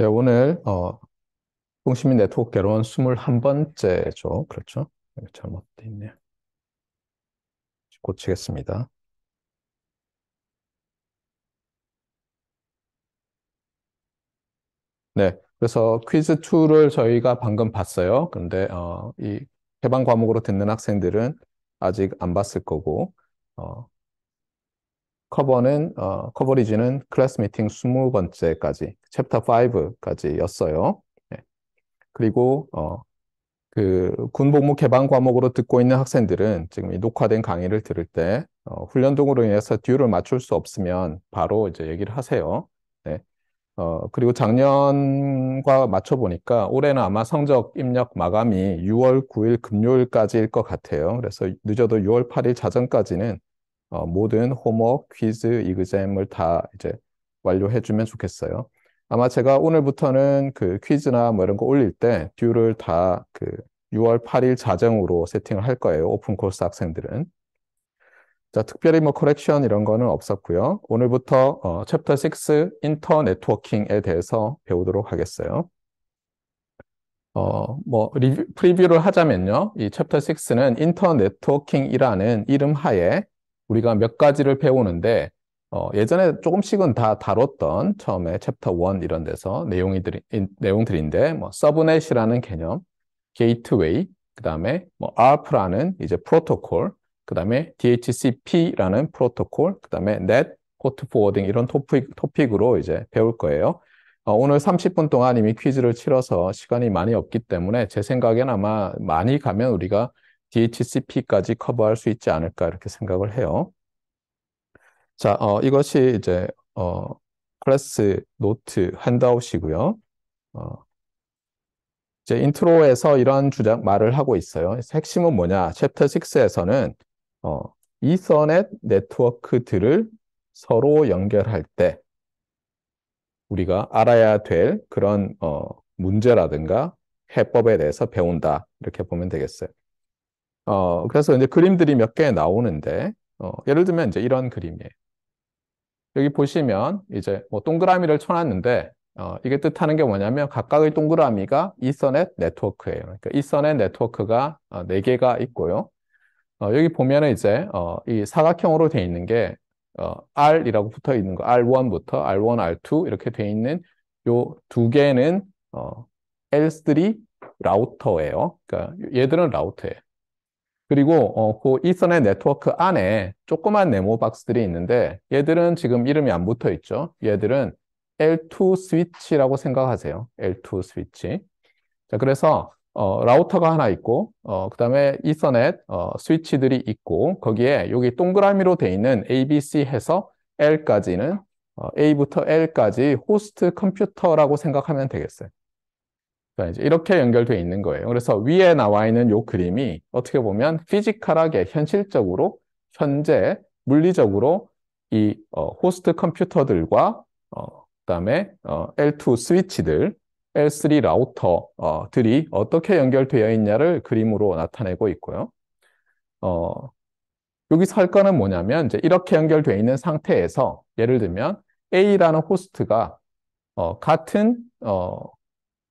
네, 오늘 어, 통신민 네트워크 개론 21번째죠. 그렇죠? 네, 잘못돼 있네요. 고치겠습니다. 네, 그래서 퀴즈 2를 저희가 방금 봤어요. 그런데 어, 이 해방 과목으로 듣는 학생들은 아직 안 봤을 거고 어, 커버는 어, 커버리지는 클래스 미팅 20번째까지 챕터 5까지였어요. 네. 그리고 어, 그 군복무 개방 과목으로 듣고 있는 학생들은 지금 이 녹화된 강의를 들을 때 어, 훈련 등으로 인해서 듀를 맞출 수 없으면 바로 이제 얘기를 하세요. 네. 어, 그리고 작년과 맞춰 보니까 올해는 아마 성적 입력 마감이 6월 9일 금요일까지일 것 같아요. 그래서 늦어도 6월 8일 자정까지는 어, 모든 홈워크, 퀴즈, 이그잼을 다 이제 완료해주면 좋겠어요. 아마 제가 오늘부터는 그 퀴즈나 뭐 이런 거 올릴 때 듀를 다 그 6월 8일 자정으로 세팅을 할 거예요. 오픈 코스 학생들은. 자, 특별히 뭐 커렉션 이런 거는 없었고요. 오늘부터 어, 챕터 6 인터 네트워킹에 대해서 배우도록 하겠어요. 어, 뭐 리뷰, 프리뷰를 하자면요. 이 챕터 6는 인터 네트워킹이라는 이름 하에 우리가 몇 가지를 배우는데 어, 예전에 조금씩은 다 다뤘던 처음에 챕터 원 이런 데서 내용이들이, 내용들인데 뭐 서브넷이라는 개념, 게이트웨이, 그 다음에 뭐 ARP라는 이제 프로토콜, 그 다음에 DHCP라는 프로토콜, 그 다음에 넷, 포트 포워딩 이런 토픽, 토픽으로 이제 배울 거예요. 어, 오늘 30분 동안 이미 퀴즈를 치러서 시간이 많이 없기 때문에 제 생각엔 아마 많이 가면 우리가 DHCP까지 커버할 수 있지 않을까 이렇게 생각을 해요. 자, 어, 이것이 이제 어, 클래스 노트 핸드아웃이고요. 어, 이제 인트로에서 이러한 주장 말을 하고 있어요. 핵심은 뭐냐? 챕터 6에서는 어, 이서넷 네트워크들을 서로 연결할 때 우리가 알아야 될 그런 어, 문제라든가 해법에 대해서 배운다. 이렇게 보면 되겠어요. 어, 그래서 이제 그림들이 몇 개 나오는데, 어, 예를 들면 이제 이런 그림이에요. 여기 보시면 이제 뭐 동그라미를 쳐놨는데, 어, 이게 뜻하는 게 뭐냐면 각각의 동그라미가 이서넷 네트워크예요. 그러니까 이서넷 네트워크가 어, 4개가 있고요. 어, 여기 보면은 이제 어, 이 사각형으로 돼 있는 게 어, R이라고 붙어 있는 거, R1부터 R1, R2 이렇게 돼 있는 요 두 개는 어, L3 라우터예요. 그러니까 얘들은 라우터예요. 그리고 어, 그 이서넷 네트워크 안에 조그만 네모 박스들이 있는데 얘들은 지금 이름이 안 붙어 있죠. 얘들은 L2 스위치라고 생각하세요. L2 스위치. 자, 그래서 어, 라우터가 하나 있고 어, 그다음에 이서넷 어, 스위치들이 있고 거기에 여기 동그라미로 돼 있는 ABC 해서 L까지는 어, A부터 L까지 호스트 컴퓨터라고 생각하면 되겠어요. 그러니까 이제 이렇게 연결되어 있는 거예요. 그래서 위에 나와 있는 이 그림이 어떻게 보면 피지컬하게 현실적으로 현재 물리적으로 이 어, 호스트 컴퓨터들과 어, 그다음에 어, L2 스위치들, L3 라우터들이 어떻게 연결되어 있냐를 그림으로 나타내고 있고요. 어, 여기설 거는 뭐냐면 이제 이렇게 연결되어 있는 상태에서 예를 들면 A라는 호스트가 어, 같은 어,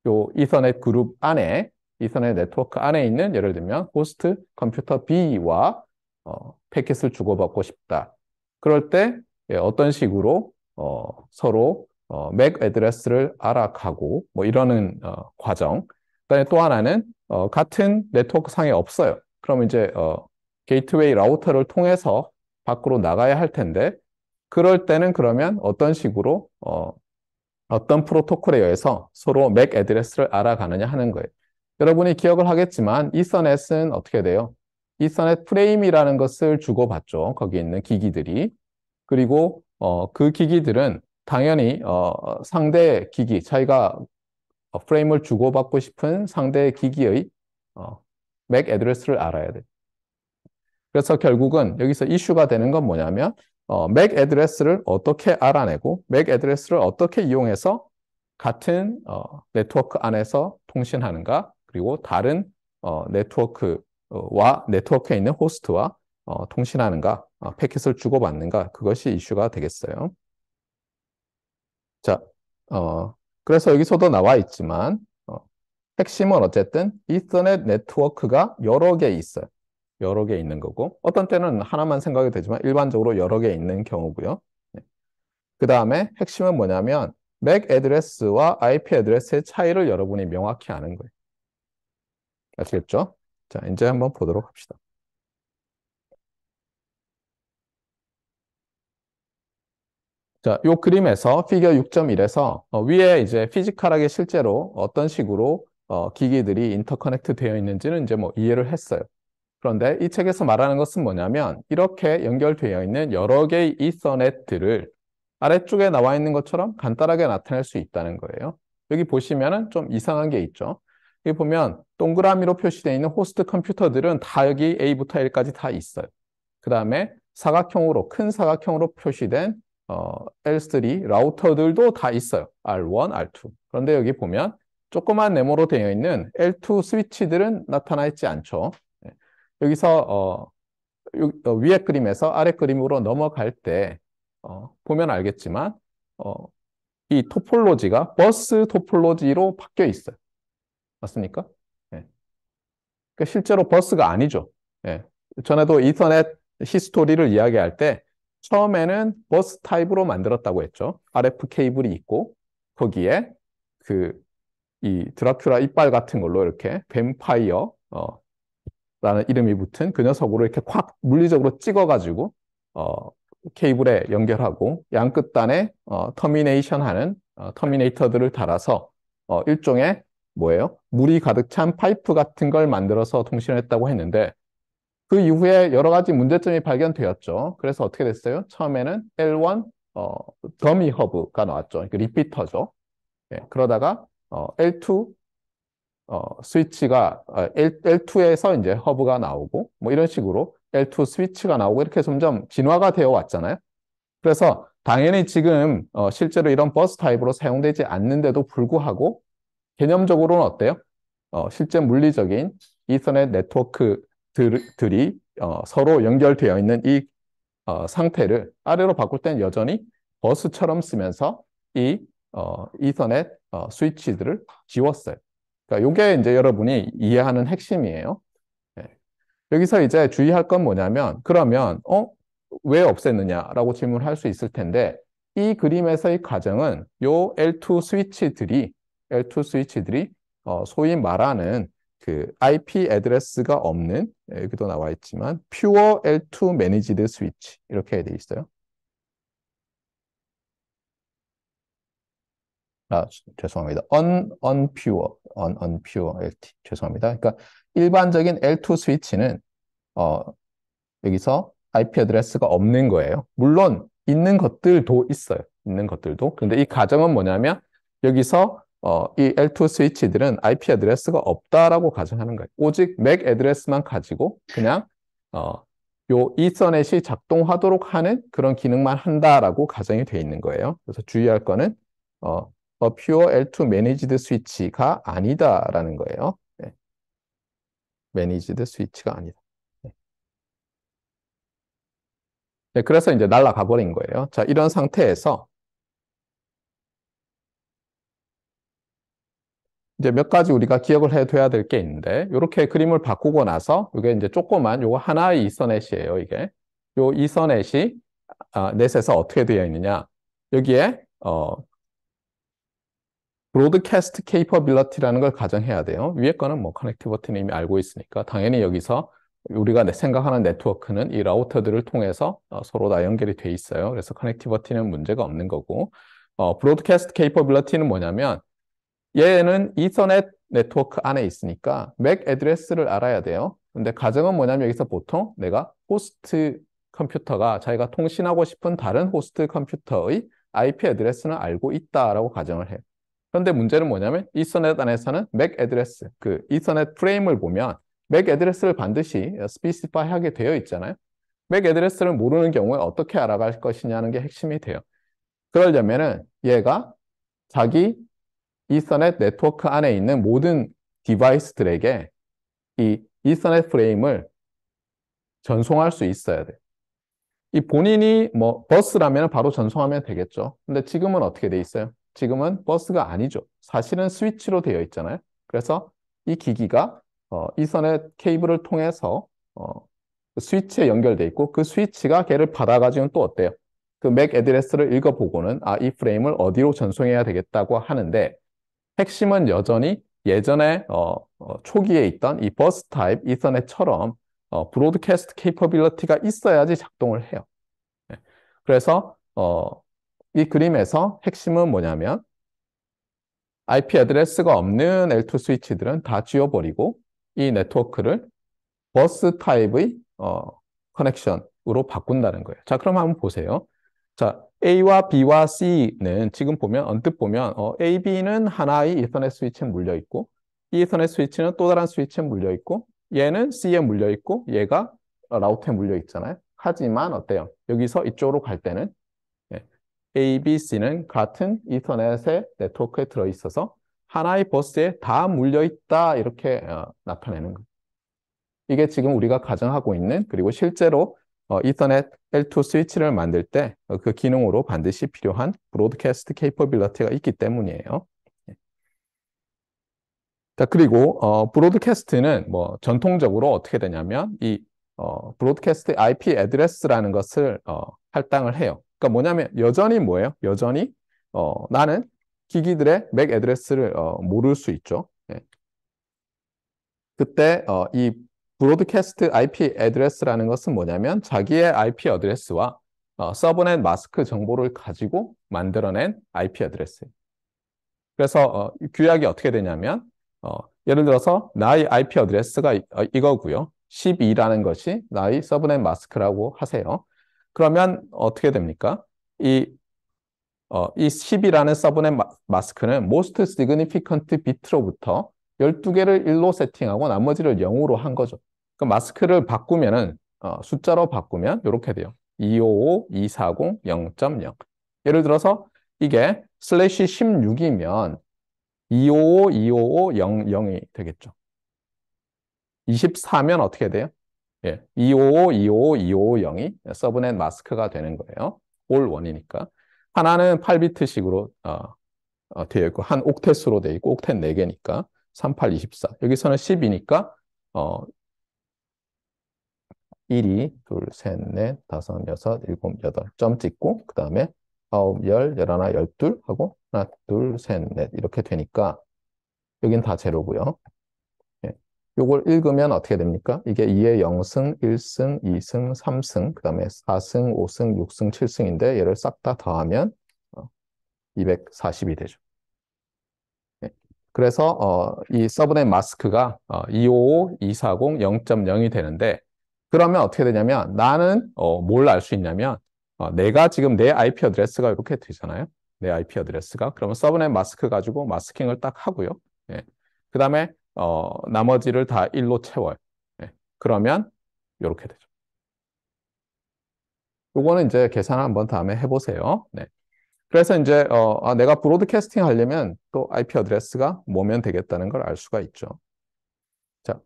요 이서넷 그룹 안에 이서넷 네트워크 안에 있는 예를 들면 호스트 컴퓨터 B와 어, 패킷을 주고받고 싶다. 그럴 때 예, 어떤 식으로 어, 서로 어, 맥 애드레스를 알아가고 뭐 이러는 어, 과정. 그다음에 또 하나는 어, 같은 네트워크 상에 없어요. 그럼 이제 어, 게이트웨이 라우터를 통해서 밖으로 나가야 할 텐데 그럴 때는 그러면 어떤 식으로 어, 어떤 프로토콜에 의해서 서로 맥 애드레스를 알아가느냐 하는 거예요. 여러분이 기억을 하겠지만 이서넷은 어떻게 돼요? 이서넷 프레임이라는 것을 주고받죠. 거기 있는 기기들이. 그리고 어, 그 기기들은 당연히 어, 상대 기기, 자기가 어, 프레임을 주고받고 싶은 상대 기기의 어, 맥 애드레스를 알아야 돼. 그래서 결국은 여기서 이슈가 되는 건 뭐냐면 어, 맥 애드레스를 어떻게 알아내고 맥 애드레스를 어떻게 이용해서 같은 어, 네트워크 안에서 통신하는가 그리고 다른 어, 네트워크와 네트워크에 있는 호스트와 어, 통신하는가 어, 패킷을 주고받는가 그것이 이슈가 되겠어요. 자, 어, 그래서 여기서도 나와 있지만 어, 핵심은 어쨌든 이터넷 네트워크가 여러 개 있어요. 여러 개 있는 거고 어떤 때는 하나만 생각이 되지만 일반적으로 여러 개 있는 경우고요. 네. 그 다음에 핵심은 뭐냐면 맥 애드레스와 IP 애드레스의 차이를 여러분이 명확히 아는 거예요. 아시겠죠? 자, 이제 한번 보도록 합시다. 자, 요 그림에서 피겨 6.1에서 어, 위에 이제 피지컬하게 실제로 어떤 식으로 어, 기기들이 인터커넥트 되어 있는지는 이제 뭐 이해를 했어요. 그런데 이 책에서 말하는 것은 뭐냐면 이렇게 연결되어 있는 여러 개의 이서넷들을 아래쪽에 나와 있는 것처럼 간단하게 나타낼 수 있다는 거예요. 여기 보시면좀 이상한 게 있죠. 여기 보면 동그라미로 표시되어 있는 호스트 컴퓨터들은 다 여기 A부터 L까지 다 있어요. 그 다음에 사각형으로 큰 사각형으로 표시된 어, L3 라우터들도 다 있어요. R1, R2. 그런데 여기 보면 조그만 네모로 되어 있는 L2 스위치들은 나타나 있지 않죠. 여기서 어, 어, 위에 그림에서 아래 그림으로 넘어갈 때 어, 보면 알겠지만 어, 이 토폴로지가 버스 토폴로지로 바뀌어 있어요. 맞습니까? 예. 그러니까 실제로 버스가 아니죠. 예. 전에도 이터넷 히스토리를 이야기할 때 처음에는 버스 타입으로 만들었다고 했죠. RF 케이블이 있고 거기에 그 이 드라큘라 이빨 같은 걸로 이렇게 뱀파이어 어, 라는 이름이 붙은 그 녀석으로 이렇게 확 물리적으로 찍어가지고 어, 케이블에 연결하고 양 끝단에 어, 터미네이션 하는 어, 터미네이터들을 달아서 어, 일종의 뭐예요? 물이 가득 찬 파이프 같은 걸 만들어서 통신했다고 을 했는데 그 이후에 여러 가지 문제점이 발견되었죠. 그래서 어떻게 됐어요? 처음에는 L1 어, 더미 허브가 나왔죠. 그러니까 리피터죠. 예, 그러다가 어, L2 어, 스위치가 어, L, L2에서 이제 허브가 나오고 뭐 이런 식으로 L2 스위치가 나오고 이렇게 점점 진화가 되어 왔잖아요. 그래서 당연히 지금 어, 실제로 이런 버스 타입으로 사용되지 않는데도 불구하고 개념적으로는 어때요? 어, 실제 물리적인 이터넷 네트워크들이 어, 서로 연결되어 있는 이 어, 상태를 아래로 바꿀 땐 여전히 버스처럼 쓰면서 이 어, 이터넷 어, 스위치들을 지웠어요. 그러니까 이게 이제 여러분이 이해하는 핵심이에요. 네. 여기서 이제 주의할 건 뭐냐면 그러면 어? 왜 없앴느냐라고 질문할 을수 있을 텐데 이 그림에서의 과정은 요 L2 스위치들이 L2 스위치들이 어, 소위 말하는 그 IP 애드레스가 없는 예, 여기도 나와 있지만 퓨어 L2 매니지드 스위치 이렇게 되어 있어요. 아, 죄송합니다. un, unpure, un, unpure LT. 죄송합니다. 그러니까 일반적인 L2 스위치는, 어, 여기서 IP 어드레스가 없는 거예요. 물론, 있는 것들도 있어요. 있는 것들도. 근데 이 가정은 뭐냐면, 여기서, 어, 이 L2 스위치들은 IP 어드레스가 없다라고 가정하는 거예요. 오직 맥 어드레스만 가지고, 그냥, 어, 요 이서넷이 작동하도록 하는 그런 기능만 한다라고 가정이 돼 있는 거예요. 그래서 주의할 거는, 어, 어, pure L2 managed switch가 아니다라는 거예요. 네. managed switch가 아니다. 네. 네, 그래서 이제 날라가 버린 거예요. 자, 이런 상태에서 이제 몇 가지 우리가 기억을 해둬야 될 게 있는데 이렇게 그림을 바꾸고 나서 이게 이제 조그만 요거 하나의 이선넷이에요 이게 요이선넷이 아, 넷에서 어떻게 되어 있느냐 여기에 어, 브로드캐스트 케이퍼빌 a 티라는걸 가정해야 돼요. 위에 거는 뭐커넥티버 e 는 이미 알고 있으니까 당연히 여기서 우리가 생각하는 네트워크는 이 라우터들을 통해서 어, 서로 다 연결이 돼 있어요. 그래서 커넥티버티는 문제가 없는 거고 어, 브로드캐스트 케이퍼빌리티는 뭐냐면 얘는 이서넷 네트워크 안에 있으니까 맥 애드레스를 알아야 돼요. 근데 가정은 뭐냐면 여기서 보통 내가 호스트 컴퓨터가 자기가 통신하고 싶은 다른 호스트 컴퓨터의 IP 애드레스는 알고 있다라고 가정을 해요. 그런데 문제는 뭐냐면 이서넷 안에서는 맥 애드레스, 그 이서넷 프레임을 보면 맥 애드레스를 반드시 스피시파이 하게 되어 있잖아요. 맥 애드레스를 모르는 경우에 어떻게 알아갈 것이냐는 게 핵심이 돼요. 그러려면은 얘가 자기 이서넷 네트워크 안에 있는 모든 디바이스들에게 이 이서넷 프레임을 전송할 수 있어야 돼. 이 본인이 뭐 버스라면 바로 전송하면 되겠죠. 근데 지금은 어떻게 돼 있어요? 지금은 버스가 아니죠. 사실은 스위치로 되어 있잖아요. 그래서 이 기기가 어, 이선의 케이블을 통해서 어, 그 스위치에 연결돼 있고 그 스위치가 걔를 받아가지고또 어때요? 그 맥 애드레스를 읽어보고는 아, 이 프레임을 어디로 전송해야 되겠다고 하는데 핵심은 여전히 예전에 어, 어, 초기에 있던 이 버스 타입 이선의처럼 어, 브로드캐스트 케이퍼빌러티가 있어야지 작동을 해요. 네. 그래서 어, 이 그림에서 핵심은 뭐냐면 IP 애드레스가 없는 L2 스위치들은 다 지워버리고 이 네트워크를 버스 타입의 어, 커넥션으로 바꾼다는 거예요. 자, 그럼 한번 보세요. 자, A와 B와 C는 지금 보면 언뜻 보면 어, A, B는 하나의 이터넷 스위치에 물려 있고 이 이터넷 스위치는 또 다른 스위치에 물려 있고 얘는 C에 물려 있고 얘가 라우터에 물려 있잖아요. 하지만 어때요? 여기서 이쪽으로 갈 때는 A, B, C는 같은 이터넷의 네트워크에 들어있어서 하나의 버스에 다 물려있다 이렇게 어, 나타내는 거예요. 이게 지금 우리가 가정하고 있는 그리고 실제로 어, 이터넷 L2 스위치를 만들 때그 어, 기능으로 반드시 필요한 브로드캐스트 케이퍼빌러티가 있기 때문이에요. 예. 자, 그리고 어, 브로드캐스트는 뭐 전통적으로 어떻게 되냐면 이 어, 브로드캐스트 IP 애드레스라는 것을 어, 할당을 해요. 그러니까 뭐냐면 여전히 뭐예요? 여전히 어, 나는 기기들의 맥 애드레스를 어, 모를 수 있죠. 예. 그때 어, 이 브로드캐스트 IP 애드레스라는 것은 뭐냐면 자기의 IP 어드레스와 어, 서브넷 마스크 정보를 가지고 만들어낸 IP 애드레스. 그래서 어, 규약이 어떻게 되냐면 어, 예를 들어서 나의 IP 어드레스가 이, 어, 이거고요. 12라는 것이 나의 서브넷 마스크라고 하세요. 그러면 어떻게 됩니까? 이, 어, 이 10이라는 서브넷 마스크는 most significant bit로부터 12개를 1로 세팅하고 나머지를 0으로 한 거죠. 그 마스크를 바꾸면은 어, 숫자로 바꾸면 이렇게 돼요. 255, 240, 0.0. 예를 들어서 이게 슬래시 16이면 255, 255, 0, 0이 되겠죠. 24면 어떻게 돼요? 예, 255, 255, 250이 서브넷 마스크가 되는 거예요. 올 원이니까. 하나는 8비트식으로 어, 어, 되어 있고 한옥텟으로 되어 있고 옥텟 4개니까 38, 24. 여기서는 10이니까 어, 1이 둘, 셋, 넷, 다섯, 여섯, 일곱, 여덟 점 찍고 그 다음에 아홉, 열, 열하나, 열둘 하고 하나, 둘, 셋, 넷 이렇게 되니까 여긴 다 제로고요. 이걸 읽으면 어떻게 됩니까? 이게 2의 0승, 1승, 2승, 3승, 그 다음에 4승, 5승, 6승, 7승인데 얘를 싹 다 더하면 240이 어, 되죠. 예. 그래서 어, 이 서브넷 마스크가 255, 240, 0.0이 되는데 그러면 어떻게 되냐면 나는 어, 뭘 알 수 있냐면 내가 지금 내 IP 어드레스가 이렇게 되잖아요. 내 IP 어드레스가. 그러면 서브넷 마스크 가지고 마스킹을 딱 하고요. 예. 그 다음에 어, 나머지를 다 1로 채워요. 네. 그러면 이렇게 되죠. 요거는 이제 계산 한번 다음에 해보세요. 네. 그래서 이제 어, 아, 내가 브로드캐스팅 하려면 또 IP 어드레스가 뭐면 되겠다는 걸 알 수가 있죠. 자,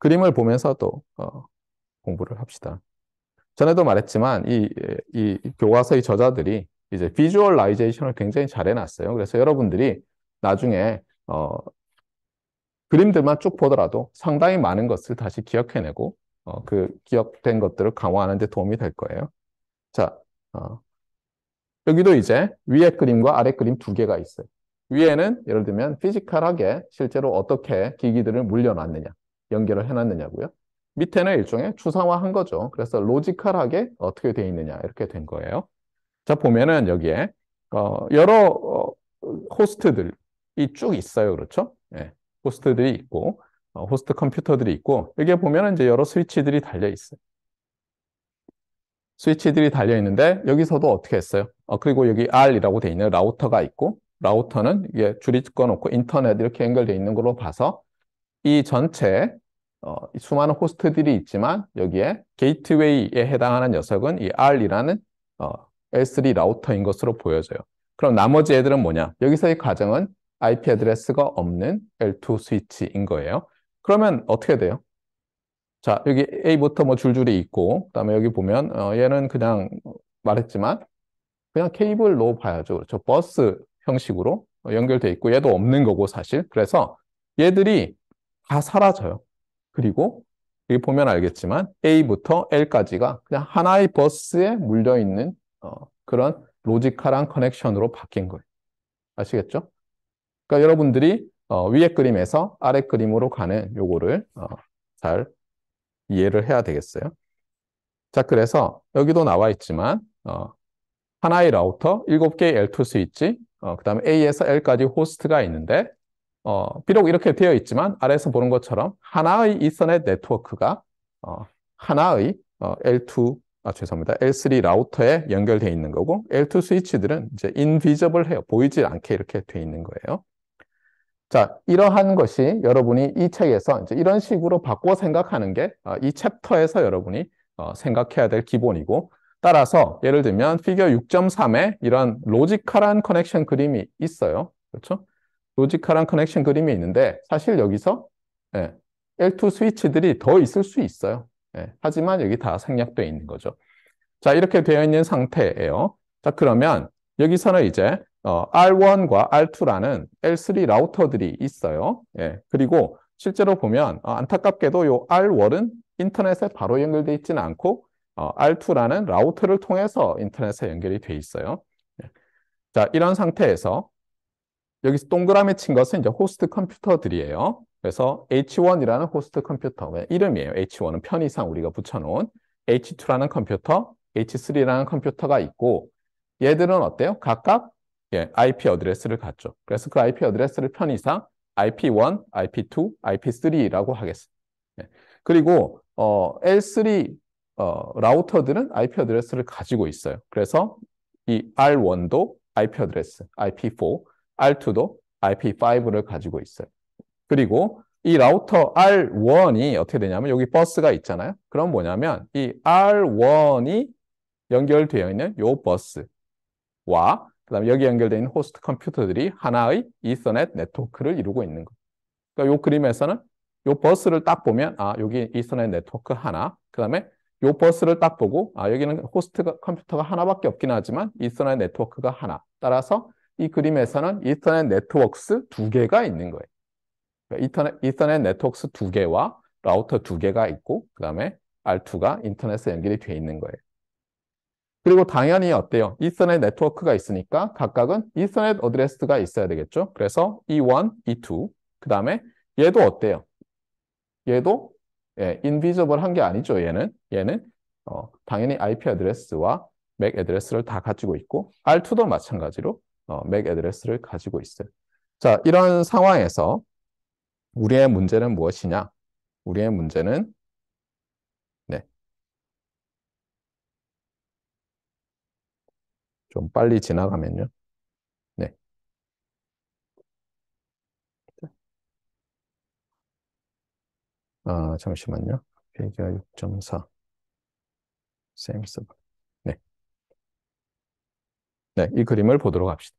그림을 보면서 또 어, 공부를 합시다. 전에도 말했지만 이, 이 교과서의 저자들이 이제 비주얼라이제이션을 굉장히 잘 해놨어요. 그래서 여러분들이 나중에 어, 그림들만 쭉 보더라도 상당히 많은 것을 다시 기억해내고 어, 그 기억된 것들을 강화하는 데 도움이 될 거예요. 자, 어, 여기도 이제 위에 그림과 아래 그림 두 개가 있어요. 위에는 예를 들면 피지컬하게 실제로 어떻게 기기들을 물려놨느냐, 연결을 해놨느냐고요. 밑에는 일종의 추상화한 거죠. 그래서 로지컬하게 어떻게 돼 있느냐 이렇게 된 거예요. 자 보면은 여기에 어, 여러 어, 호스트들이 쭉 있어요. 그렇죠? 예. 호스트들이 있고 어, 호스트 컴퓨터들이 있고 여기에 보면 이제 여러 스위치들이 달려 있어요. 스위치들이 달려 있는데 여기서도 어떻게 했어요? 어, 그리고 여기 R이라고 돼 있는 라우터가 있고 라우터는 이게 줄이 꺼놓고 인터넷 이렇게 연결되어 있는 걸로 봐서 이 전체 어, 수많은 호스트들이 있지만 여기에 게이트웨이에 해당하는 녀석은 이 R이라는 어, L3 라우터인 것으로 보여져요. 그럼 나머지 애들은 뭐냐? 여기서의 과정은 IP 애드레스가 없는 L2 스위치인 거예요. 그러면 어떻게 돼요? 자, 여기 A부터 뭐 줄줄이 있고, 그다음에 여기 보면 어, 얘는 그냥 말했지만 그냥 케이블로 봐야죠. 그렇죠? 버스 형식으로 연결돼 있고 얘도 없는 거고 사실. 그래서 얘들이 다 사라져요. 그리고 여기 보면 알겠지만 A부터 L까지가 그냥 하나의 버스에 물려 있는 어, 그런 로지컬한 커넥션으로 바뀐 거예요. 아시겠죠? 그러니까 여러분들이 어, 위에 그림에서 아래 그림으로 가는 요거를 어, 잘 이해를 해야 되겠어요. 자, 그래서 여기도 나와 있지만 어, 하나의 라우터, 7개의 L2 스위치, 어, 그 다음에 A에서 L까지 호스트가 있는데 어, 비록 이렇게 되어 있지만 아래에서 보는 것처럼 하나의 이선의 네트워크가 어, 하나의 어, L2, 아 죄송합니다. L3 라우터에 연결되어 있는 거고 L2 스위치들은 이제 인비저블해요. 보이질 않게 이렇게 되어 있는 거예요. 자, 이러한 것이 여러분이 이 책에서 이제 이런 식으로 바꿔 생각하는 게이 어, 챕터에서 여러분이 어, 생각해야 될 기본이고 따라서 예를 들면 피겨 6.3에 이런 로지컬한 커넥션 그림이 있어요. 그렇죠? 로지컬한 커넥션 그림이 있는데 사실 여기서 예, L2 스위치들이 더 있을 수 있어요. 예, 하지만 여기 다 생략되어 있는 거죠. 자, 이렇게 되어 있는 상태예요. 자, 그러면 여기서는 이제 어, R1과 R2라는 L3 라우터들이 있어요. 예, 그리고 실제로 보면 어, 안타깝게도 이 R1은 인터넷에 바로 연결되어 있지는 않고 어, R2라는 라우터를 통해서 인터넷에 연결이 돼 있어요. 예. 자, 이런 상태에서 여기서 동그라미 친 것은 이제 호스트 컴퓨터들이에요. 그래서 H1이라는 호스트 컴퓨터, 이름이에요. H1은 편의상 우리가 붙여놓은 H2라는 컴퓨터, H3라는 컴퓨터가 있고 얘들은 어때요? 각각 예, IP 어드레스를 갖죠. 그래서 그 IP 어드레스를 편의상 IP1, IP2, IP3라고 하겠습니다. 예. 그리고 어, L3 어, 라우터들은 IP 어드레스를 가지고 있어요. 그래서 이 R1도 IP 어드레스, IP4, R2도 IP5를 가지고 있어요. 그리고 이 라우터 R1이 어떻게 되냐면 여기 버스가 있잖아요. 그럼 뭐냐면 이 R1이 연결되어 있는 이 버스와 그다음에 여기 연결되어 있는 호스트 컴퓨터들이 하나의 이서넷 네트워크를 이루고 있는 거. 그러니까 이 그림에서는 이 버스를 딱 보면 아 여기 이서넷 네트워크 하나. 그다음에 이 버스를 딱 보고 아 여기는 호스트 컴퓨터가 하나밖에 없긴 하지만 이서넷 네트워크가 하나. 따라서 이 그림에서는 이터넷 네트워크스 두 개가 있는 거예요. 그러니까 이터넷, 이터넷 네트워크스 두 개와 라우터 두 개가 있고 그 다음에 R2가 인터넷에 연결이 돼 있는 거예요. 그리고 당연히 어때요? 이터넷 네트워크가 있으니까 각각은 이터넷 어드레스가 있어야 되겠죠. 그래서 E1, E2, 그 다음에 얘도 어때요? 얘도 예, 인비저블 한게 아니죠. 얘는 얘는 어, 당연히 IP 어드레스와 맥 애드레스를 다 가지고 있고 R2도 마찬가지로 어, 맥 애드레스를 가지고 있어요. 자, 이런 상황에서 우리의 문제는 무엇이냐? 우리의 문제는 좀 빨리 지나가면요. 네. 아, 잠시만요. 페이지가 6.4. 샘스. 네. 네, 이 그림을 보도록 합시다.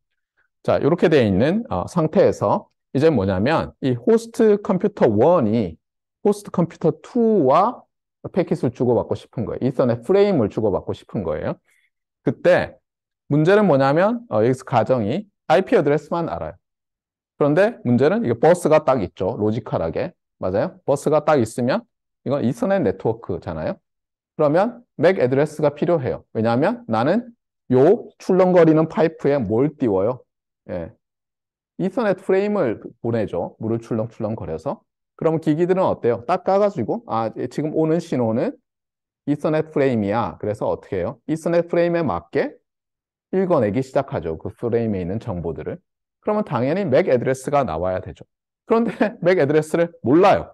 자, 이렇게 되어 있는 어, 상태에서 이제 뭐냐면 이 호스트 컴퓨터 1이 호스트 컴퓨터 2와 패킷을 주고받고 싶은 거예요. 이선의 프레임을 주고받고 싶은 거예요. 그때 문제는 뭐냐면 어, 여기서 가정이 IP 어드레스만 알아요. 그런데 문제는 이게 버스가 딱 있죠. 로지컬하게. 맞아요? 버스가 딱 있으면 이건 이스넷 네트워크잖아요. 그러면 맥 애드레스가 필요해요. 왜냐하면 나는 요 출렁거리는 파이프에 뭘 띄워요? 예. 이스넷 프레임을 보내죠. 물을 출렁출렁거려서. 그럼 기기들은 어때요? 딱 까가지고 아 예, 지금 오는 신호는 이스넷 프레임이야. 그래서 어떻게 해요? 이스넷 프레임에 맞게 읽어내기 시작하죠. 그 프레임에 있는 정보들을. 그러면 당연히 맥 애드레스가 나와야 되죠. 그런데 맥 애드레스를 몰라요.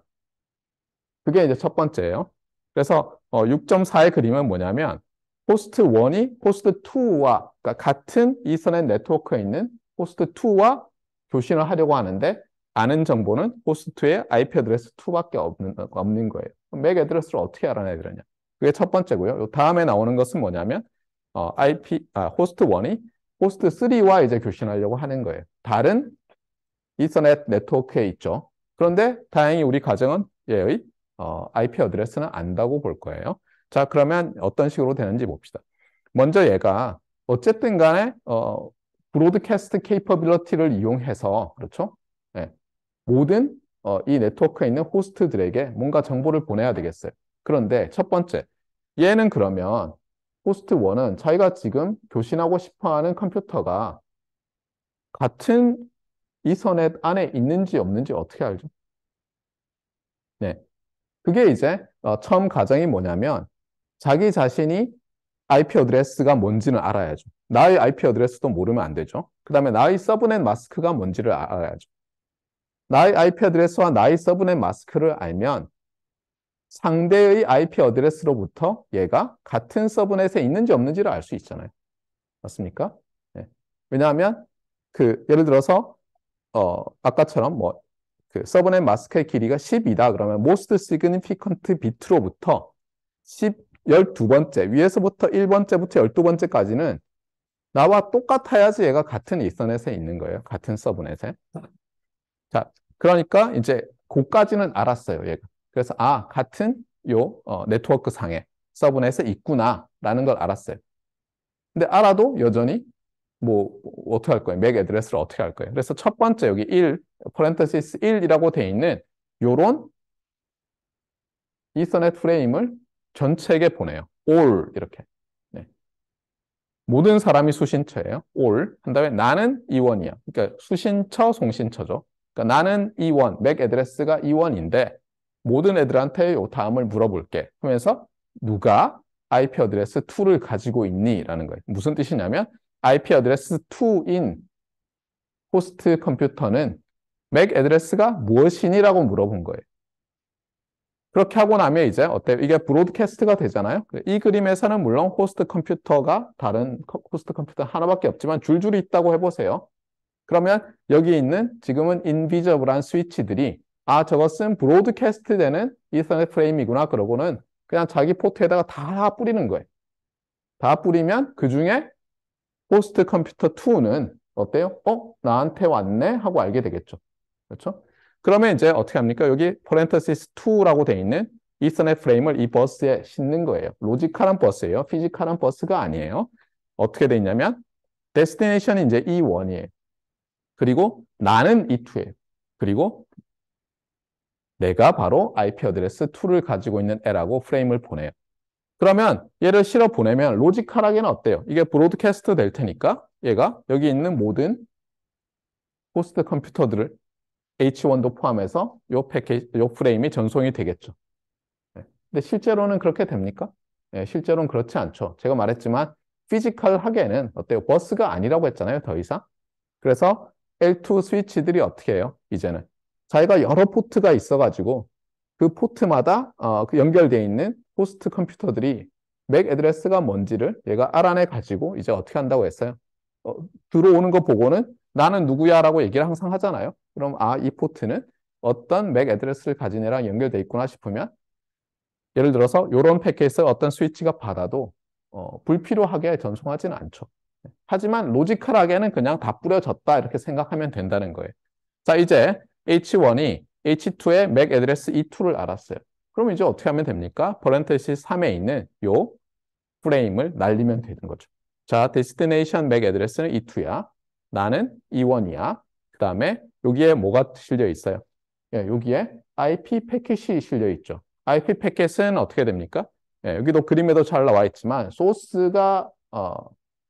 그게 이제 첫 번째예요. 그래서 6.4의 어, 그림은 뭐냐면 호스트 1이 호스트 2와 그러니까 같은 이선의 네트워크에 있는 호스트 2와 교신을 하려고 하는데 아는 정보는 호스트 의 IP 애드레스 2밖에 없는, 없는 거예요. 맥 애드레스를 어떻게 알아내야 되느냐. 그게 첫 번째고요. 다음에 나오는 것은 뭐냐면 어, IP, 아, 호스트 1이 호스트 3와 이제 교신하려고 하는 거예요. 다른 이터넷 네트워크에 있죠. 그런데 다행히 우리 가정은 얘의 어, IP 어드레스는 안다고 볼 거예요. 자, 그러면 어떤 식으로 되는지 봅시다. 먼저 얘가 어쨌든 간에 어, 브로드캐스트 케이퍼빌러티를 이용해서 그렇죠? 네, 모든 어, 이 네트워크에 있는 호스트들에게 뭔가 정보를 보내야 되겠어요. 그런데 첫 번째, 얘는 그러면 호스트 1은 자기가 지금 교신하고 싶어하는 컴퓨터가 같은 이선넷 안에 있는지 없는지 어떻게 알죠? 네, 그게 이제 어, 처음 과정이 뭐냐면 자기 자신이 IP 어드레스가 뭔지는 알아야죠. 나의 IP 어드레스도 모르면 안 되죠. 그 다음에 나의 서브넷 마스크가 뭔지를 알아야죠. 나의 IP 어드레스와 나의 서브넷 마스크를 알면 상대의 IP 어드레스로부터 얘가 같은 서브넷에 있는지 없는지를 알 수 있잖아요. 맞습니까? 네. 왜냐하면 그 예를 들어서 어 아까처럼 뭐 그 서브넷 마스크의 길이가 10이다 그러면 most significant bit로부터 10 12번째 위에서부터 1번째부터 12번째까지는 나와 똑같아야지 얘가 같은 이선넷에 있는 거예요. 같은 서브넷에. 자, 그러니까 이제 고까지는 알았어요. 얘가. 그래서 아 같은 요 어, 네트워크 상에 서브넷에 있구나라는 걸 알았어요. 근데 알아도 여전히 뭐, 뭐 어떻게 할 거예요? 맥 애드레스를 어떻게 할 거예요? 그래서 첫 번째 여기 1 p a r 시스 1이라고 돼 있는 요런 이서넷 프레임을 전체에게 보내요. all 이렇게. 네. 모든 사람이 수신처예요. all. 한 다음에 나는 이원이야. 그러니까 수신처, 송신처죠. 그러니까 나는 이원, 맥 애드레스가 이원인데 모든 애들한테 요 다음을 물어볼게 하면서 누가 IP 어드레스 2를 가지고 있니? 라는 거예요. 무슨 뜻이냐면 IP 어드레스 2인 호스트 컴퓨터는 맥 애드레스가 무엇이니라고 물어본 거예요. 그렇게 하고 나면 이제 어때? 이게 브로드캐스트가 되잖아요. 이 그림에서는 물론 호스트 컴퓨터가 다른 호스트 컴퓨터 하나밖에 없지만 줄줄이 있다고 해보세요. 그러면 여기 있는 지금은 인비저블한 스위치들이 아 저것은 브로드캐스트 되는 이스터넷 프레임이구나 그러고는 그냥 자기 포트에다가 다 뿌리는 거예요. 다 뿌리면 그 중에 호스트 컴퓨터 2는 어때요? 어? 나한테 왔네? 하고 알게 되겠죠. 그렇죠? 그러면 이제 어떻게 합니까? 여기 포렌터시스 2라고 돼 있는 이스터넷 프레임을 이 버스에 싣는 거예요. 로지컬한 버스예요. 피지컬한 버스가 아니에요. 어떻게 돼 있냐면 데스티네이션이 이제 E1이에요. 그리고 나는 E2예요. 그리고 내가 바로 IP 어드레스 2를 가지고 있는 애라고 프레임을 보내요. 그러면 얘를 실어 보내면 로지컬하게는 어때요? 이게 브로드캐스트 될 테니까 얘가 여기 있는 모든 호스트 컴퓨터들을 H1도 포함해서 요 패키지, 요 프레임이 전송이 되겠죠. 네. 근데 실제로는 그렇게 됩니까? 예, 실제로는 그렇지 않죠. 제가 말했지만 피지컬하게는 어때요? 버스가 아니라고 했잖아요, 더 이상. 그래서 L2 스위치들이 어떻게 해요, 이제는? 자기가 여러 포트가 있어가지고 그 포트마다 어, 그 연결되어 있는 호스트 컴퓨터들이 맥 애드레스가 뭔지를 얘가 알아내 가지고 이제 어떻게 한다고 했어요. 어, 들어오는 거 보고는 나는 누구야라고 얘기를 항상 하잖아요. 그럼 아 이 포트는 어떤 맥 애드레스를 가진 애랑 연결되어 있구나 싶으면 예를 들어서 이런 패킷을 어떤 스위치가 받아도 어, 불필요하게 전송하지는 않죠. 하지만 로지컬하게는 그냥 다 뿌려졌다 이렇게 생각하면 된다는 거예요. 자 이제 H1이 H2의 맥 애드레스 E2를 알았어요. 그럼 이제 어떻게 하면 됩니까? 퍼렌테시 3에 있는 요 프레임을 날리면 되는 거죠. 자, destination 맥 애드레스는 E2야. 나는 E1이야. 그 다음에 여기에 뭐가 실려 있어요? 예, 여기에 IP 패킷이 실려 있죠. IP 패킷은 어떻게 됩니까? 예, 여기도 그림에도 잘 나와 있지만 소스가 어,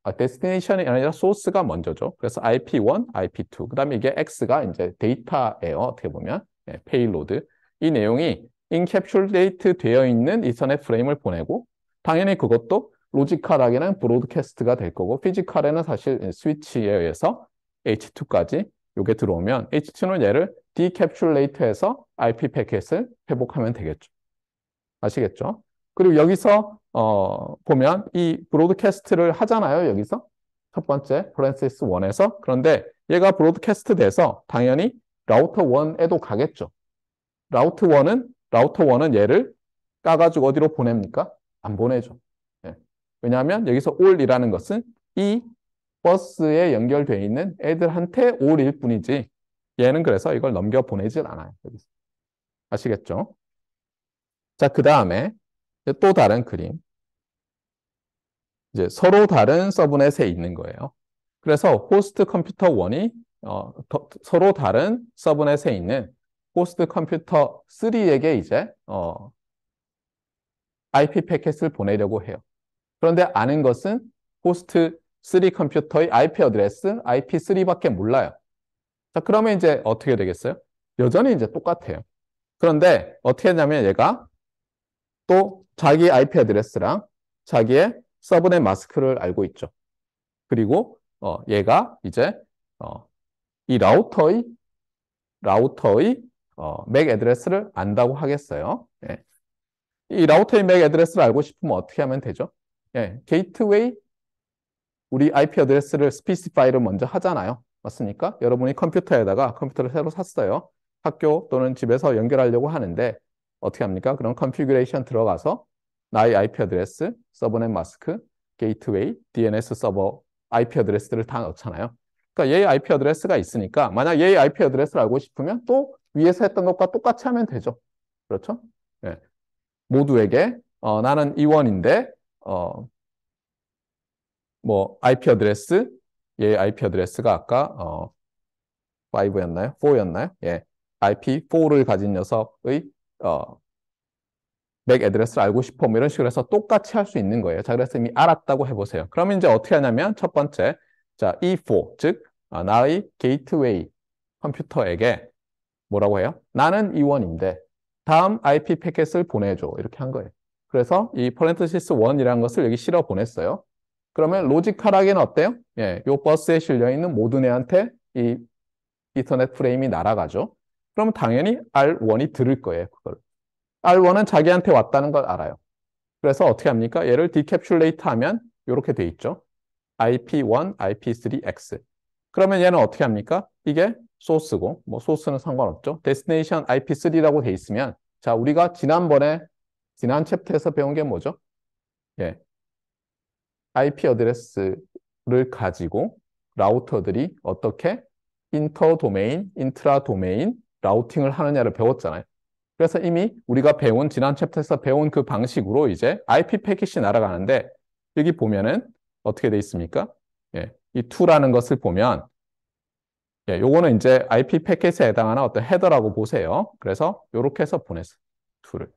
아, 데스티네이션이 아니라 소스가 먼저죠. 그래서 IP1, IP2. 그다음에 이게 X가 이제 데이터예요. 어떻게 보면 네, 페이로드. 이 내용이 인캡슐레이트 되어 있는 이터넷 프레임을 보내고 당연히 그것도 로지컬하게는 브로드캐스트가 될 거고 피지컬에는 사실 스위치에 의해서 H2까지 요게 들어오면 H2는 얘를 디캡슐레이트해서 IP 패킷을 회복하면 되겠죠. 아시겠죠? 그리고 여기서 어, 보면 이 브로드캐스트를 하잖아요, 여기서. 첫 번째 프랜시스 1에서. 그런데 얘가 브로드캐스트 돼서 당연히 라우터 1에도 가겠죠. 라우터 1은 라우터 1은 얘를 까가지고 어디로 보냅니까? 안 보내죠. 예. 왜냐하면 여기서 올이라는 것은 이 버스에 연결되어 있는 애들한테 올일 뿐이지 얘는 그래서 이걸 넘겨 보내질 않아요. 여기서. 아시겠죠? 자, 그 다음에 또 다른 그림. 이제 서로 다른 서브넷에 있는 거예요. 그래서 호스트 컴퓨터 1이 어, 더, 서로 다른 서브넷에 있는 호스트 컴퓨터 3에게 이제 어, IP 패킷을 보내려고 해요. 그런데 아는 것은 호스트 3 컴퓨터의 IP 어드레스 IP3밖에 몰라요. 자, 그러면 이제 어떻게 되겠어요? 여전히 이제 똑같아요. 그런데 어떻게 했냐면 얘가 또 자기 IP 애드레스랑 자기의 서브넷 마스크를 알고 있죠. 그리고 어, 얘가 이제 어, 이 라우터의 라우터의 어, 맥 애드레스를 안다고 하겠어요. 예. 이 라우터의 맥 애드레스를 알고 싶으면 어떻게 하면 되죠? 예, 게이트웨이 우리 IP 애드레스를 스피시파이를 먼저 하잖아요. 맞습니까? 여러분이 컴퓨터에다가 컴퓨터를 새로 샀어요. 학교 또는 집에서 연결하려고 하는데 어떻게 합니까? 그럼 컨피규레이션 들어가서 나의 IP 어드레스, 서버넷 마스크, 게이트웨이, DNS 서버 IP 어드레스를 다 넣잖아요. 그러니까 얘의 IP 어드레스가 있으니까 만약 얘의 IP 어드레스를 알고 싶으면 또 위에서 했던 것과 똑같이 하면 되죠. 그렇죠? 네. 모두에게 어, 나는 이원인데 어, 뭐 IP 어드레스 얘의 IP 어드레스가 아까 어, 5였나요? 4였나요? 예. IP4를 가진 녀석의 어, 맥 애드레스를 알고 싶어 뭐 이런 식으로 해서 똑같이 할 수 있는 거예요. 자 그래서 이미 알았다고 해보세요. 그럼 이제 어떻게 하냐면 첫 번째 자 E4 즉 아, 나의 게이트웨이 컴퓨터에게 뭐라고 해요? 나는 이1인데 다음 IP 패킷을 보내줘 이렇게 한 거예요. 그래서 이퍼렌트시스 1이라는 것을 여기 실어 보냈어요. 그러면 로지컬하게는 어때요? 예, 요 버스에 실려 있는 모든 애한테 이인터넷 프레임이 날아가죠. 그럼 당연히 R1이 들을 거예요. 그걸. R1은 자기한테 왔다는 걸 알아요. 그래서 어떻게 합니까? 얘를 디캡슐레이트 하면 이렇게 돼 있죠. IP1, IP3X. 그러면 얘는 어떻게 합니까? 이게 소스고 뭐 소스는 상관없죠. d e 데스티네이션 IP3라고 돼 있으면 자 우리가 지난번에 지난 챕터에서 배운 게 뭐죠? 예, IP 어드레스를 가지고 라우터들이 어떻게 인터 도메인, 인트라 도메인 라우팅을 하느냐를 배웠잖아요. 그래서 이미 우리가 배운 지난 챕터에서 배운 그 방식으로 이제 IP 패킷이 날아가는데 여기 보면은 어떻게 돼 있습니까? 예, 이 to라는 것을 보면 예, 요거는 이제 IP 패킷에 해당하는 어떤 헤더라고 보세요. 그래서 요렇게 해서 보냈어요. to를.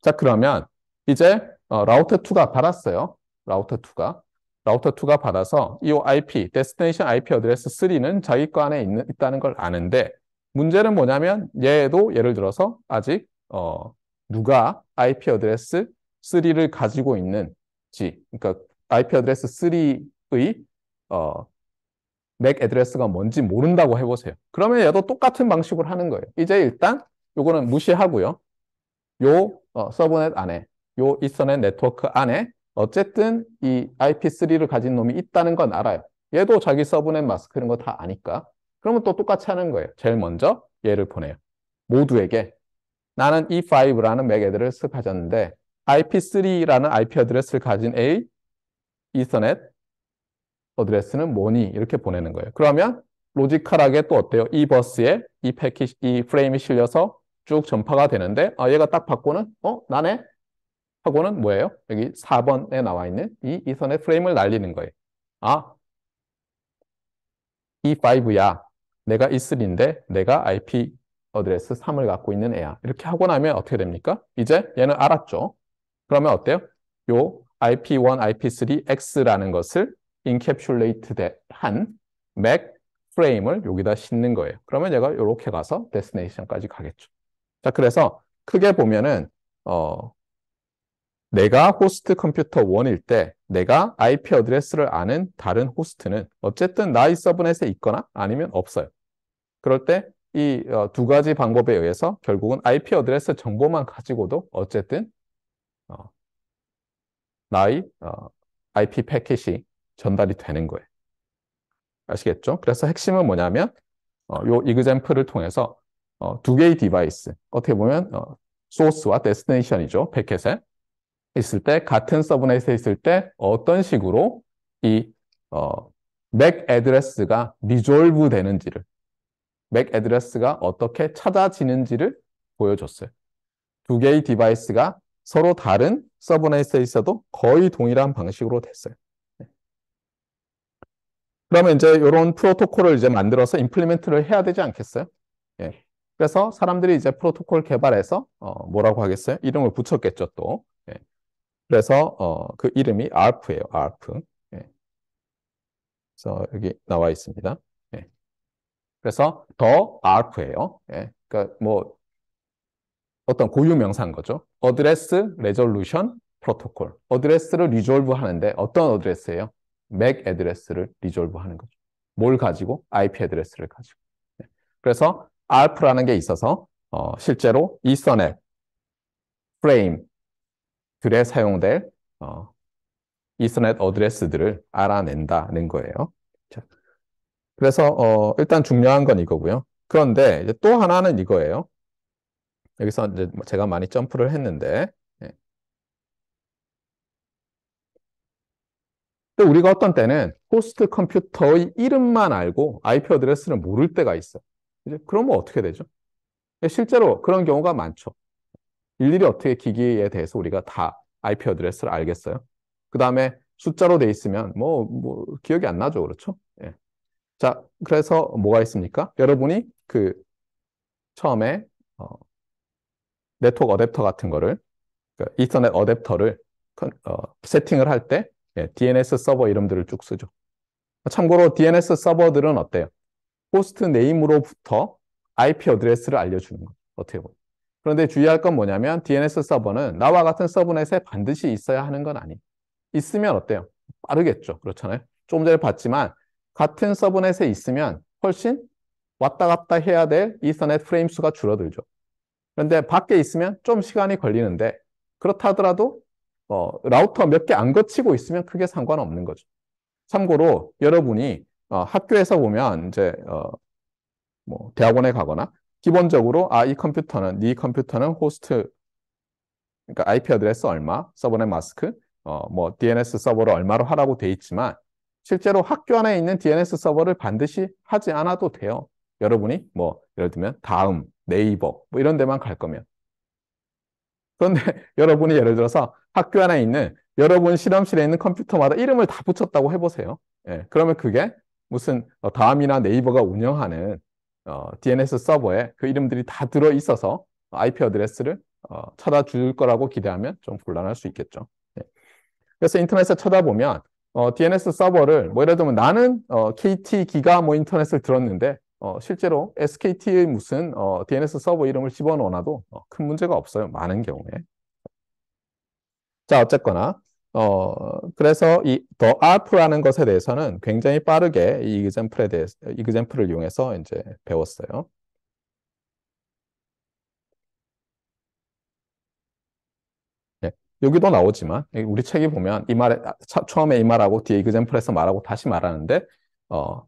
자, 그러면 이제 어, 라우터 2가 받았어요. 라우터 2가. 라우터 2가 받아서 이 IP, destination IP address 3는 자기 거 안에 있는, 있다는 걸 아는데 문제는 뭐냐면 얘도 예를 들어서 아직 어, 누가 IP 어드레스 3를 가지고 있는지 그러니까 IP 어드레스 3의 어, 맥 애드레스가 뭔지 모른다고 해보세요. 그러면 얘도 똑같은 방식으로 하는 거예요. 이제 일단 요거는 무시하고요. 요 어, 서브넷 안에 요 이서넷 네트워크 안에 어쨌든 이 IP3를 가진 놈이 있다는 건 알아요. 얘도 자기 서브넷 마스크 이런 거 다 아니까. 그러면 또 똑같이 하는 거예요. 제일 먼저 얘를 보내요. 모두에게 나는 E5라는 맥 애드레스를 가졌는데 IP3라는 IP 어드레스를 가진 A, 이서넷 어드레스는 뭐니? 이렇게 보내는 거예요. 그러면 로지컬하게 또 어때요? 이 버스에 이 패킷, 이 프레임이 실려서 쭉 전파가 되는데 아, 얘가 딱 받고는 어? 나네? 하고는 뭐예요? 여기 4번에 나와 있는 이 이서넷 프레임을 날리는 거예요. 아, E5야. 내가 E3인데 내가 IP 어드레스 3을 갖고 있는 애야. 이렇게 하고 나면 어떻게 됩니까? 이제 얘는 알았죠? 그러면 어때요? 요 IP1, IP3, X라는 것을 인캡슐레이트한 맥 프레임을 여기다 싣는 거예요. 그러면 얘가 이렇게 가서 데스네이션까지 가겠죠. 자, 그래서 크게 보면은 어 내가 호스트 컴퓨터 1일 때 내가 IP 어드레스를 아는 다른 호스트는 어쨌든 나의 서브넷에 있거나 아니면 없어요. 그럴 때 이두 어, 가지 방법에 의해서 결국은 IP 어드레스 정보만 가지고도 어쨌든 어, 나의 어, IP 패킷이 전달이 되는 거예요. 아시겠죠? 그래서 핵심은 뭐냐면 어, 요이그젠플를 통해서 어, 두 개의 디바이스, 어떻게 보면 어, 소스와 데스티네이션이죠. 패킷에 있을 때 같은 서브넷에 있을 때 어떤 식으로 이 어, 맥 애드레스가 리졸브 되는지를 맥 애드레스가 어떻게 찾아지는지를 보여줬어요. 두 개의 디바이스가 서로 다른 서브넷에 있어도 거의 동일한 방식으로 됐어요. 네. 그러면 이제 이런 프로토콜을 이제 만들어서 임플리멘트를 해야 되지 않겠어요? 예. 그래서 사람들이 이제 프로토콜 개발해서 어 뭐라고 하겠어요? 이름을 붙였겠죠 또. 예. 그래서 어그 이름이 ARP예요. ARP. 예. 그래서 여기 나와 있습니다. 그래서 더 ARP예요. 예. 그러니까 뭐 어떤 고유 명사인 거죠. 어드레스 레졸루션 프로토콜. 어드레스를 리졸브 하는데 어떤 어드레스예요? 맥 애드레스를 리졸브 하는 거죠. 뭘 가지고? IP 애드레스를 가지고. 예. 그래서 ARP라는 게 있어서 어, 실제로 이서넷 프레임 들에 사용될 어, 이서넷 어드레스들을 알아낸다는 거예요. 그래서 어, 일단 중요한 건 이거고요. 그런데 이제 또 하나는 이거예요. 여기서 이제 제가 많이 점프를 했는데 근 예. 우리가 어떤 때는 호스트 컴퓨터의 이름만 알고 IP 어드레스를 모를 때가 있어. 이제 그러면 어떻게 되죠? 예, 실제로 그런 경우가 많죠. 일일이 어떻게 기기에 대해서 우리가 다 IP 어드레스를 알겠어요? 그 다음에 숫자로 돼 있으면 뭐, 뭐 기억이 안 나죠, 그렇죠? 예. 자, 그래서 뭐가 있습니까? 여러분이 그 처음에 어, 네트워크 어댑터 같은 거를 그 이터넷 어댑터를 어, 세팅을 할때 예, DNS 서버 이름들을 쭉 쓰죠. 참고로 DNS 서버들은 어때요? 호스트 네임으로부터 IP 어드레스를 알려주는 거 어떻게 보면. 그런데 주의할 건 뭐냐면 DNS 서버는 나와 같은 서브넷에 반드시 있어야 하는 건 아니에요. 있으면 어때요? 빠르겠죠. 그렇잖아요. 조금 전에 봤지만 같은 서브넷에 있으면 훨씬 왔다 갔다 해야 될 이서넷 프레임 수가 줄어들죠. 그런데 밖에 있으면 좀 시간이 걸리는데 그렇다 하더라도 어, 라우터 몇 개 안 거치고 있으면 크게 상관없는 거죠. 참고로 여러분이 어, 학교에서 보면 이제 어, 뭐 대학원에 가거나 기본적으로 아 이 컴퓨터는 네 컴퓨터는 호스트 그러니까 IP 어드레스 얼마, 서버넷 마스크, 어, 뭐 DNS 서버를 얼마로 하라고 돼 있지만 실제로 학교 안에 있는 DNS 서버를 반드시 하지 않아도 돼요. 여러분이 뭐 예를 들면 다음, 네이버 뭐 이런 데만 갈 거면. 그런데 여러분이 예를 들어서 학교 안에 있는 여러분 실험실에 있는 컴퓨터마다 이름을 다 붙였다고 해보세요. 예, 그러면 그게 무슨 어, 다음이나 네이버가 운영하는 어, DNS 서버에 그 이름들이 다 들어 있어서 IP 어드레스를 어, 찾아줄 거라고 기대하면 좀 곤란할 수 있겠죠. 예. 그래서 인터넷에 쳐다보면 어, DNS 서버를 뭐 예를 들면 나는 어, KT 기가 뭐 인터넷을 들었는데 어, 실제로 SKT의 무슨 어, DNS 서버 이름을 집어넣어놔도 어, 큰 문제가 없어요. 많은 경우에. 자 어쨌거나 어, 그래서 이더 알프라는 것에 대해서는 굉장히 빠르게 이 이그젠플에 대해 이그젠플을 이용해서 이제 배웠어요. 여기도 나오지만 우리 책이 보면 이 말에 아, 처음에 이 말하고 뒤에 이그젠플에서 말하고 다시 말하는데 어,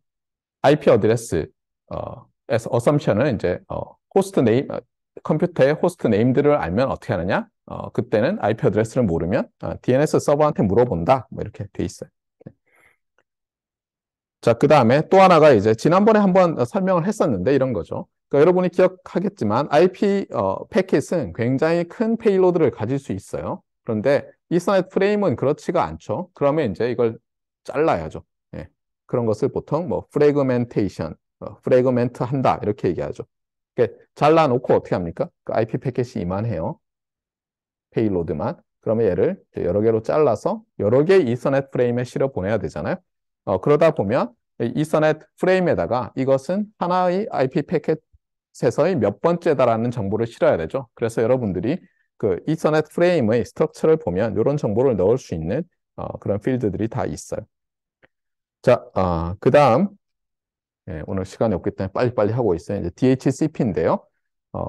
IP 어드레스 어, 어썸션은 이제 어, 호스트 네임 어, 컴퓨터의 호스트 네임들을 알면 어떻게 하느냐? 어, 그때는 IP 어드레스를 모르면 어, DNS 서버한테 물어본다. 뭐 이렇게 돼 있어요. 네. 자, 그 다음에 또 하나가 이제 지난번에 한번 어, 설명을 했었는데 이런 거죠. 그러니까 여러분이 기억하겠지만 IP 어, 패킷은 굉장히 큰 페이로드를 가질 수 있어요. 그런데 이스넷 프레임은 그렇지가 않죠. 그러면 이제 이걸 잘라야죠. 예. 그런 것을 보통 뭐 프레그멘테이션, 어, 프레그멘트 한다 이렇게 얘기하죠. 그러니까 잘라놓고 어떻게 합니까? 그 IP 패킷이 이만해요. 페이로드만. 그러면 얘를 여러 개로 잘라서 여러 개의 이서넷 프레임에 실어 보내야 되잖아요. 어, 그러다 보면 이서넷 프레임에다가 이것은 하나의 IP 패킷에서의 몇 번째다라는 정보를 실어야 되죠. 그래서 여러분들이 그 이서넷 프레임의 스트럭처를 보면 이런 정보를 넣을 수 있는 어, 그런 필드들이 다 있어요. 자, 어, 그 다음 예, 오늘 시간이 없기 때문에 빨리빨리 하고 있어요. 이제 DHCP인데요. 어,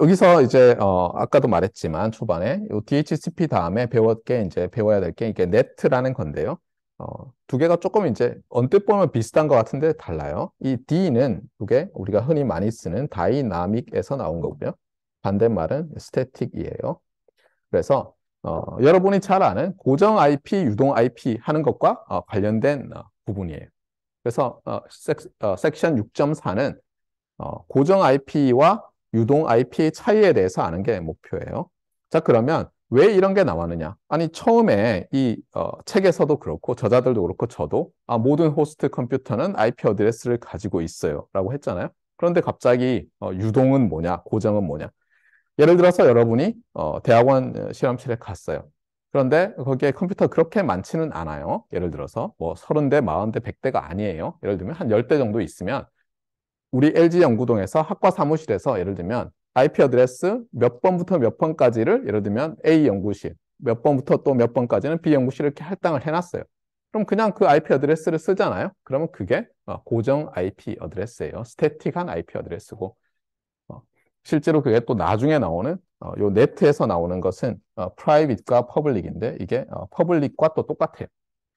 여기서 이제 어, 아까도 말했지만 초반에 이 DHCP 다음에 배웠게 이제 배워야 될게 이게 n e 라는 건데요. 어, 두 개가 조금 이제 언뜻 보면 비슷한 것 같은데 달라요. 이 D는 이게 우리가 흔히 많이 쓰는 다이나믹에서 나온 거고요. 반대말은 s t a t i c 이에요 그래서 어, 여러분이 잘 아는 고정 IP, 유동 IP 하는 것과 어, 관련된 어, 부분이에요. 그래서 어, 섹, 어, 섹션 6.4는 어, 고정 IP와 유동 IP의 차이에 대해서 아는 게 목표예요. 자 그러면 왜 이런 게 나왔느냐? 아니 처음에 이 책에서도 그렇고 저자들도 그렇고 저도 아, 모든 호스트 컴퓨터는 IP 어드레스를 가지고 있어요 라고 했잖아요. 그런데 갑자기 유동은 뭐냐, 고정은 뭐냐. 예를 들어서 여러분이 어, 대학원 실험실에 갔어요. 그런데 거기에 컴퓨터 그렇게 많지는 않아요. 예를 들어서 뭐 30대, 40대, 100대가 아니에요. 예를 들면 한 10대 정도 있으면 우리 LG 연구동에서 학과 사무실에서 예를 들면 IP 어드레스 몇 번부터 몇 번까지를 예를 들면 A 연구실, 몇 번부터 또 몇 번까지는 B 연구실 이렇게 할당을 해놨어요. 그럼 그냥 그 IP 어드레스를 쓰잖아요. 그러면 그게 어, 고정 IP 어드레스예요. 스태틱한 IP 어드레스고 실제로 그게 또 나중에 나오는 어, 요 네트에서 나오는 것은 어, 프라이빗과 퍼블릭인데 이게 어, 퍼블릭과 또 똑같아요.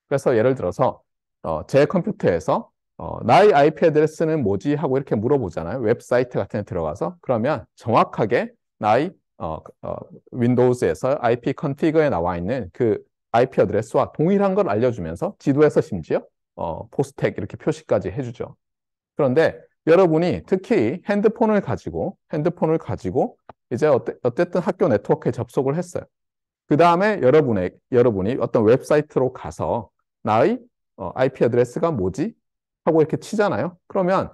그래서 예를 들어서 어, 제 컴퓨터에서 어, 나의 IP 애드레스는 뭐지 하고 이렇게 물어보잖아요. 웹사이트 같은 데 들어가서 그러면 정확하게 나의 어, 어, 윈도우즈에서 IP 컨피그에 나와 있는 그 IP 어드레스와 동일한 걸 알려주면서 지도에서 심지어 어, 포스텍 이렇게 표시까지 해주죠. 그런데 여러분이 특히 핸드폰을 가지고 핸드폰을 가지고 이제 어쨌든 학교 네트워크에 접속을 했어요. 그 다음에 여러분의 여러분이 어떤 웹사이트로 가서 나의 IP 어, 어드레스가 뭐지 하고 이렇게 치잖아요. 그러면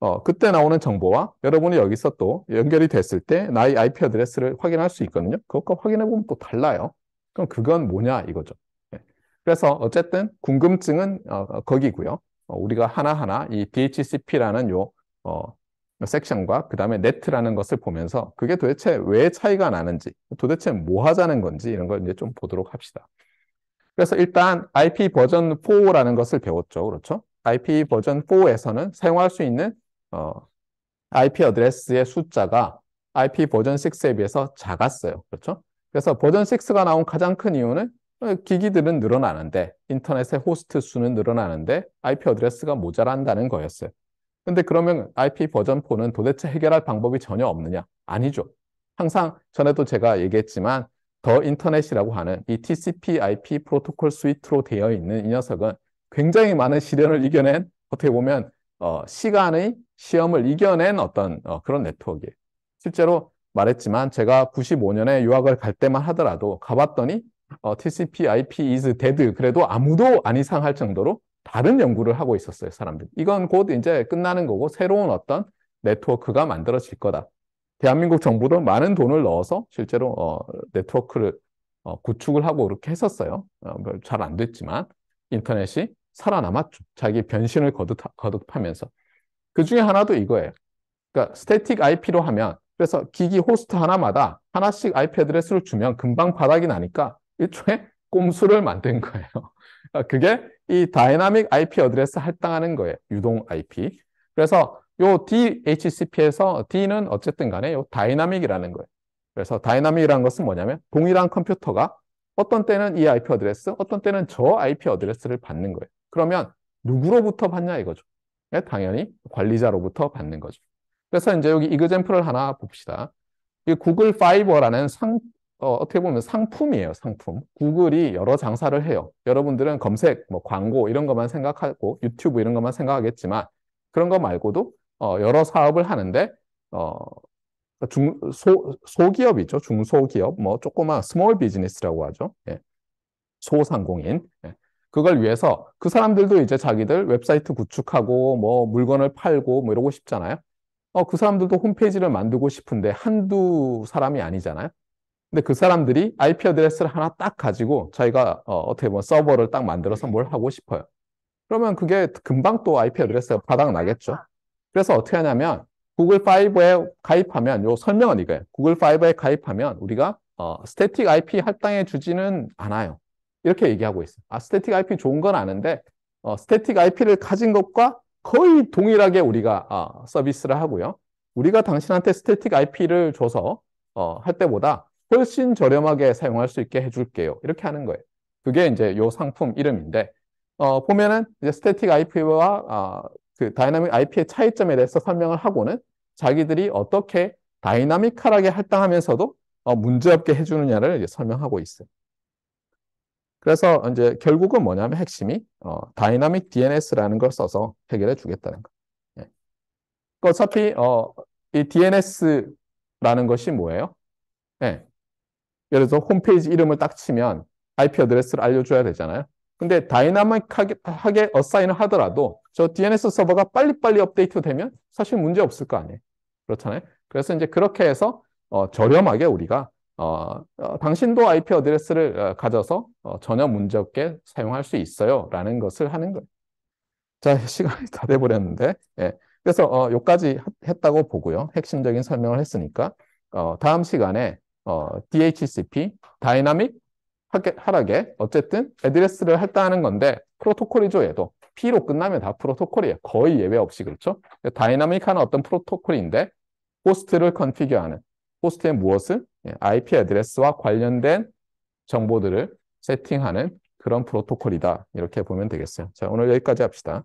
어, 그때 나오는 정보와 여러분이 여기서 또 연결이 됐을 때 나의 IP 어드레스를 확인할 수 있거든요. 그것과 확인해 보면 또 달라요. 그럼 그건 뭐냐 이거죠. 예. 그래서 어쨌든 궁금증은 어, 어 거기고요. 어, 우리가 하나하나 이 DHCP라는 요 어, 섹션과 그 다음에 네트라는 것을 보면서 그게 도대체 왜 차이가 나는지 도대체 뭐 하자는 건지 이런 걸 이제 좀 보도록 합시다. 그래서 일단 IP 버전 4라는 것을 배웠죠. 그렇죠? IP 버전 4에서는 사용할 수 있는 어, IP 어드레스의 숫자가 IP 버전 6에 비해서 작았어요. 그렇죠? 그래서 버전 6가 나온 가장 큰 이유는 어, 기기들은 늘어나는데 인터넷의 호스트 수는 늘어나는데 IP 어드레스가 모자란다는 거였어요. 근데 그러면 IP 버전 4는 도대체 해결할 방법이 전혀 없느냐? 아니죠. 항상 전에도 제가 얘기했지만 더 인터넷이라고 하는 이 TCP IP 프로토콜 스위트로 되어 있는 이 녀석은 굉장히 많은 시련을 이겨낸 어떻게 보면 어, 시간의 시험을 이겨낸 어떤 어, 그런 네트워크예요. 실제로 말했지만 제가 95년에 유학을 갈 때만 하더라도 가봤더니 어, TCP IP is dead 그래도 아무도 안 이상할 정도로 다른 연구를 하고 있었어요 사람들이 건곧 이제 끝나는 거고 새로운 어떤 네트워크가 만들어질 거다 대한민국 정부도 많은 돈을 넣어서 실제로 어, 네트워크를 어, 구축을 하고 이렇게 했었어요 어, 뭐 잘안 됐지만 인터넷이 살아남았죠 자기 변신을 거듭, 거듭하면서 그 중에 하나도 이거예요 그러니까 스태틱 IP로 하면 그래서 기기 호스트 하나마다 하나씩 IP 애드레스를 주면 금방 바닥이 나니까 일종의 꼼수를 만든 거예요. 아, 그게 이 다이나믹 IP 어드레스 할당하는 거예요. 유동 IP. 그래서 요 DHCP에서 D는 어쨌든 간에 요 다이나믹이라는 거예요. 그래서 다이나믹이라는 것은 뭐냐면 동일한 컴퓨터가 어떤 때는 이 IP 어드레스, 어떤 때는 저 IP 어드레스를 받는 거예요. 그러면 누구로부터 받냐 이거죠. 예, 당연히 관리자로부터 받는 거죠. 그래서 이제 여기 이그젠플을 하나 봅시다. 이 구글 파이버라는 상, 어, 어떻게 보면 상품이에요, 상품. 구글이 여러 장사를 해요. 여러분들은 검색, 뭐 광고 이런 것만 생각하고 유튜브 이런 것만 생각하겠지만 그런 것 말고도 어, 여러 사업을 하는데 어, 그러니까 중, 소, 소기업이죠. 중소기업, 뭐조그마한 스몰 비즈니스라고 하죠. 예. 소상공인. 예. 그걸 위해서 그 사람들도 이제 자기들 웹사이트 구축하고 뭐 물건을 팔고 뭐 이러고 싶잖아요. 어, 그 사람들도 홈페이지를 만들고 싶은데 한두 사람이 아니잖아요. 근데 그 사람들이 IP 어드레스를 하나 딱 가지고 저희가 어, 어떻게 보면 서버를 딱 만들어서 뭘 하고 싶어요. 그러면 그게 금방 또 IP 어드레스가 네. 바닥나겠죠. 아. 그래서 어떻게 하냐면 구글 5에 가입하면 요 설명은 이거예요. 구글 5에 가입하면 우리가 어, 스태틱 IP 할당해 주지는 않아요. 이렇게 얘기하고 있어요. 아, 스태틱 IP 좋은 건 아는데 어, 스태틱 IP를 가진 것과 거의 동일하게 우리가 어, 서비스를 하고요. 우리가 당신한테 스태틱 IP를 줘서 어, 할 때보다 훨씬 저렴하게 사용할 수 있게 해줄게요. 이렇게 하는 거예요. 그게 이제 요 상품 이름인데 어, 보면은 이제 스태틱 IP와 어, 아, 그 다이나믹 IP의 차이점에 대해서 설명을 하고는 자기들이 어떻게 다이나믹하게 할당하면서도 어, 문제없게 해주느냐를 설명하고 있어요. 그래서 이제 결국은 뭐냐면 핵심이 어, 다이나믹 DNS라는 걸 써서 해결해 주겠다는 거. 예. 요 그 어차피 어, 이 DNS라는 것이 뭐예요? 예. 예를 들어서 홈페이지 이름을 딱 치면 IP 어드레스를 알려줘야 되잖아요. 근데 다이나믹하게 어사인을 하더라도 저 DNS 서버가 빨리빨리 업데이트 되면 사실 문제 없을 거 아니에요. 그렇잖아요. 그래서 이제 그렇게 해서 어, 저렴하게 우리가 어, 어, 당신도 IP 어드레스를 어, 가져서 어, 전혀 문제 없게 사용할 수 있어요. 라는 것을 하는 거예요. 자, 시간이 다 돼버렸는데. 예. 그래서 여기까지 어, 했다고 보고요. 핵심적인 설명을 했으니까 다음 시간에 어, DHCP, 다이나믹 하락에 어쨌든 애드레스를 할당하는 건데 프로토콜이죠 얘도 P로 끝나면 다 프로토콜이에요 거의 예외 없이 그렇죠 다이나믹한 어떤 프로토콜인데 호스트를 컨피규어하는 호스트의 무엇을? 예, IP 애드레스와 관련된 정보들을 세팅하는 그런 프로토콜이다 이렇게 보면 되겠어요 자 오늘 여기까지 합시다